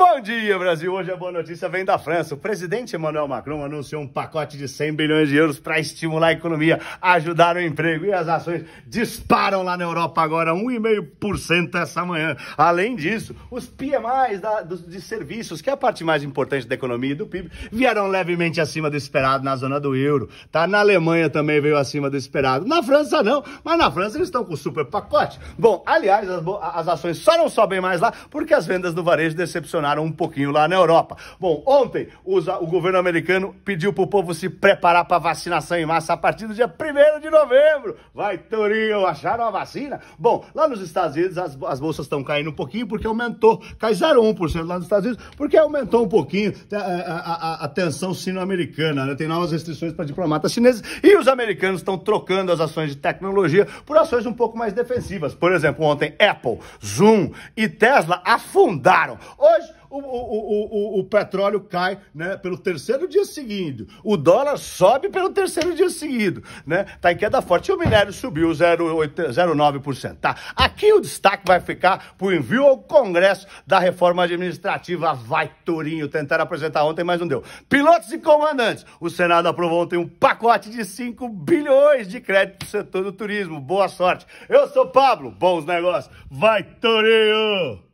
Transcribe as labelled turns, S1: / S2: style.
S1: Bom dia, Brasil! Hoje a boa notícia vem da França. O presidente Emmanuel Macron anunciou um pacote de 100 bilhões de euros para estimular a economia, ajudar o emprego e as ações disparam lá na Europa agora 1,5% essa manhã. Além disso, os PMIs da, dos, de serviços, que é a parte mais importante da economia e do PIB, vieram levemente acima do esperado na zona do euro. Tá? Na Alemanha também veio acima do esperado. Na França não, mas na França eles estão com super pacote. Bom, aliás, as, as ações só não sobem mais lá porque as vendas do varejo decepcionaram um pouquinho lá na Europa. Bom, ontem os, o governo americano pediu para o povo se preparar para vacinação em massa a partir do dia 1 de novembro. Vai, Turinho, acharam a vacina? Bom, lá nos Estados Unidos as, as bolsas estão caindo um pouquinho porque aumentou, cai 0,1% lá nos Estados Unidos, porque aumentou um pouquinho né, a, a, a, a tensão sino-americana, né? Tem novas restrições para diplomatas chineses e os americanos estão trocando as ações de tecnologia por ações um pouco mais defensivas. Por exemplo, ontem Apple, Zoom e Tesla afundaram. Hoje o, o, o, o, petróleo cai né, pelo terceiro dia seguido. O dólar sobe pelo terceiro dia seguido. Né? Tá em queda forte. E o minério subiu 0,9%. Tá? Aqui o destaque vai ficar para o envio ao Congresso da reforma administrativa. Vai, Turinho. Tentaram apresentar ontem, mas não deu. Pilotos e comandantes. O Senado aprovou ontem um pacote de 5 bilhões de crédito para o setor do turismo. Boa sorte. Eu sou Pablo. Bons negócios. Vai, Turinho!